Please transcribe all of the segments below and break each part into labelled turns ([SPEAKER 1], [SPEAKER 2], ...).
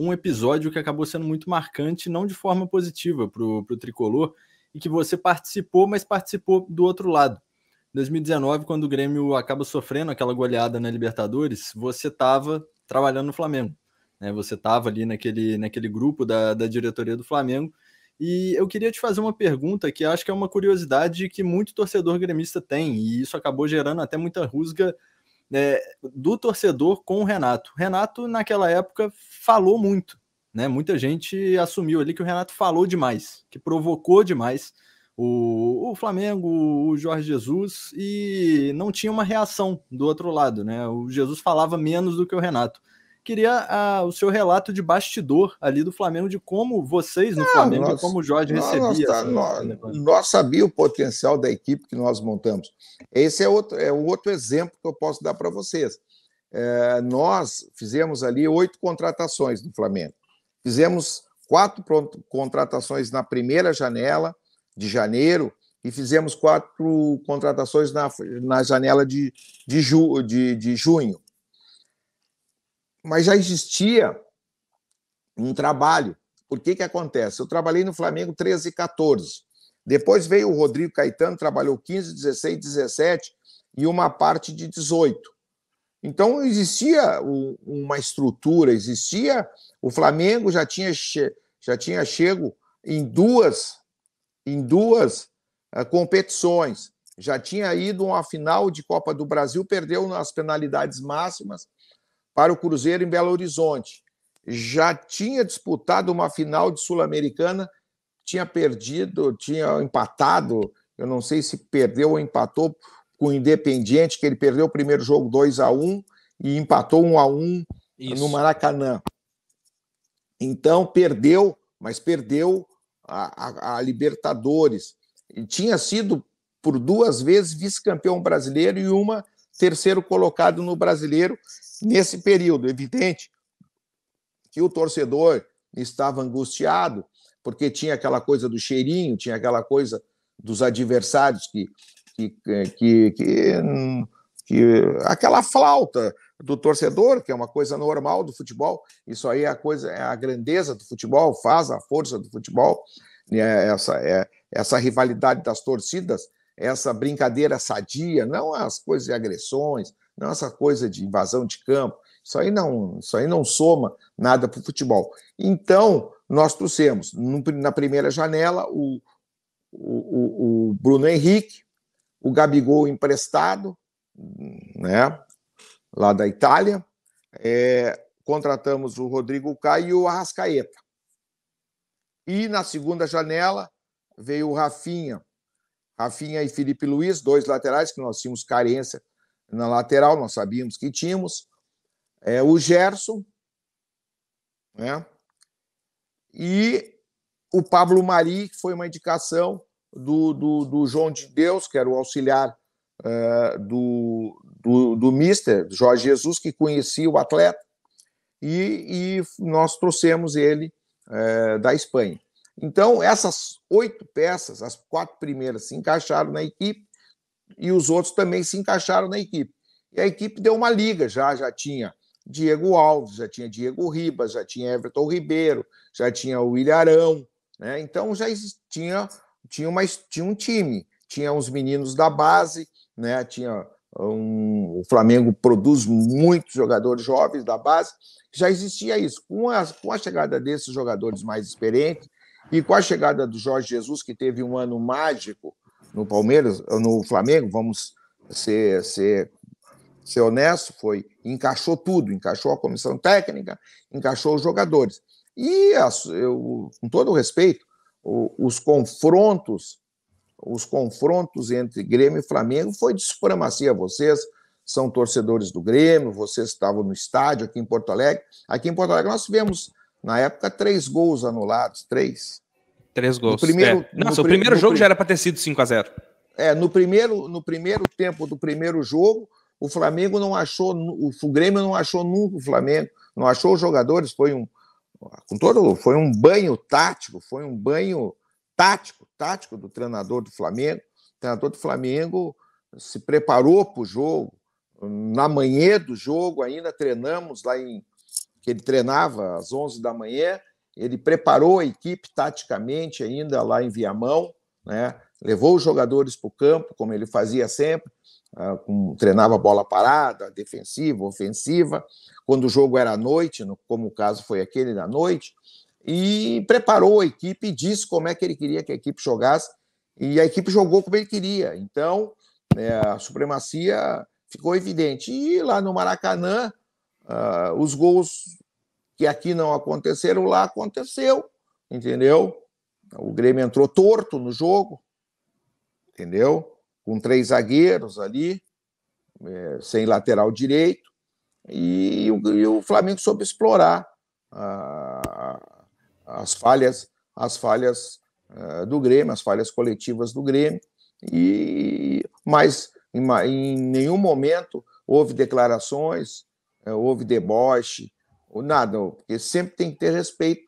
[SPEAKER 1] Um episódio que acabou sendo muito marcante, não de forma positiva para o tricolor, e que você participou, mas participou do outro lado. 2019, quando o Grêmio acaba sofrendo aquela goleada na Libertadores, você estava trabalhando no Flamengo. Né? Você estava ali naquele, naquele grupo da, da diretoria do Flamengo. E eu queria te fazer uma pergunta que acho que é uma curiosidade que muito torcedor gremista tem, e isso acabou gerando até muita rusga né, do torcedor com o Renato. O Renato, naquela época, falou muito. Né? Muita gente assumiu ali que o Renato falou demais, que provocou demais o, o Flamengo, o Jorge Jesus, e não tinha uma reação do outro lado. Né? O Jesus falava menos do que o Renato queria ah, o seu relato de bastidor ali do Flamengo, de como vocês no ah, Flamengo, nós, como o Jorge nós, recebia. Tá, nós,
[SPEAKER 2] nós, nós, nós sabíamos o potencial da equipe que nós montamos. Esse é outro, é outro exemplo que eu posso dar para vocês. É, nós fizemos ali oito contratações no Flamengo. Fizemos quatro contratações na primeira janela de janeiro e fizemos quatro contratações na, na janela de, de, ju, de, de junho mas já existia um trabalho. Por que que acontece? Eu trabalhei no Flamengo 13 e 14. Depois veio o Rodrigo Caetano, trabalhou 15, 16, 17 e uma parte de 18. Então existia uma estrutura, existia o Flamengo já tinha já tinha chego em duas em duas ah, competições, já tinha ido a uma final de Copa do Brasil, perdeu nas penalidades máximas para o Cruzeiro em Belo Horizonte. Já tinha disputado uma final de Sul-Americana, tinha perdido, tinha empatado, eu não sei se perdeu ou empatou com o Independiente, que ele perdeu o primeiro jogo 2 a 1 e empatou 1 a 1 Isso. no Maracanã. Então perdeu, mas perdeu a, a, a Libertadores. E tinha sido por duas vezes vice-campeão brasileiro e uma terceiro colocado no brasileiro nesse período. Evidente que o torcedor estava angustiado, porque tinha aquela coisa do cheirinho, tinha aquela coisa dos adversários que. que, eh, que, que, que aquela flauta do torcedor, que é uma coisa normal do futebol, isso aí é a coisa, é a grandeza do futebol, faz a força do futebol, né, essa, é, essa rivalidade das torcidas essa brincadeira sadia, não as coisas de agressões, não essa coisa de invasão de campo. Isso aí não, isso aí não soma nada para o futebol. Então, nós trouxemos na primeira janela o, o, o, Bruno Henrique, o Gabigol emprestado, né, lá da Itália. É, contratamos o Rodrigo Caio e o Arrascaeta. E na segunda janela veio o Rafinha, Rafinha e Felipe Luiz, dois laterais que nós tínhamos carência na lateral, nós sabíamos que tínhamos. É, o Gerson, né? E o Pablo Mari, que foi uma indicação do, do, do João de Deus, que era o auxiliar é, do, do, do Mister, Jorge Jesus, que conhecia o atleta, e, e nós trouxemos ele é, da Espanha. Então, essas oito peças, as quatro primeiras se encaixaram na equipe e os outros também se encaixaram na equipe. E a equipe deu uma liga já, já tinha Diego Alves, já tinha Diego Ribas, já tinha Everton Ribeiro, já tinha o Ilharão, né? Então já tinha tinha, uma, tinha um time, tinha uns meninos da base, né? Tinha um, o Flamengo produz muitos jogadores jovens da base, já existia isso. Com a, com a chegada desses jogadores mais experientes, e com a chegada do Jorge Jesus, que teve um ano mágico no Palmeiras, no Flamengo, vamos ser, ser, ser honesto, foi encaixou tudo, encaixou a comissão técnica, encaixou os jogadores. E eu, com todo respeito, os confrontos, os confrontos entre Grêmio e Flamengo foi de supremacia. Vocês são torcedores do Grêmio, vocês estavam no estádio aqui em Porto Alegre. Aqui em Porto Alegre nós tivemos na época, três gols anulados, três. Três gols. No primeiro, é. Nossa, no o primeiro jogo prim já era para ter sido 5 a 0 É, no primeiro, no primeiro tempo do primeiro jogo, o Flamengo não achou, o Grêmio não achou nunca o Flamengo, não achou os jogadores, foi um com todo, foi um banho tático, foi um banho tático, tático do treinador do Flamengo. O treinador do Flamengo se preparou para o jogo. Na manhã do jogo, ainda treinamos lá em, ele treinava às 11 da manhã, ele preparou a equipe taticamente ainda lá em Viamão, né? levou os jogadores para o campo, como ele fazia sempre, uh, com, treinava bola parada, defensiva, ofensiva, quando o jogo era à noite, no, como o caso foi aquele da noite, e preparou a equipe e disse como é que ele queria que a equipe jogasse, e a equipe jogou como ele queria. Então, é, a supremacia ficou evidente. E lá no Maracanã, Uh, os gols que aqui não aconteceram, lá aconteceu, entendeu? O Grêmio entrou torto no jogo, entendeu? Com três zagueiros ali, é, sem lateral direito, e, o, e o Flamengo soube explorar uh, as falhas, as falhas uh, do Grêmio, as falhas coletivas do Grêmio, e mas em, em nenhum momento houve declarações é, houve deboche, ou nada, porque sempre tem que ter respeito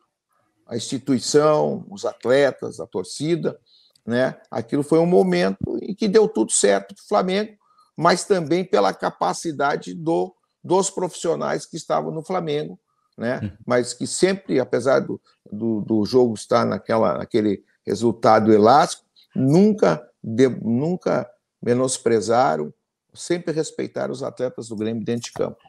[SPEAKER 2] à instituição, os atletas, a torcida, né? Aquilo foi um momento em que deu tudo certo para o Flamengo, mas também pela capacidade do, dos profissionais que estavam no Flamengo, né? Hum. Mas que sempre, apesar do, do, do jogo estar naquela, naquele resultado elástico, nunca, de, nunca menosprezaram, sempre respeitaram os atletas do Grêmio dentro de campo.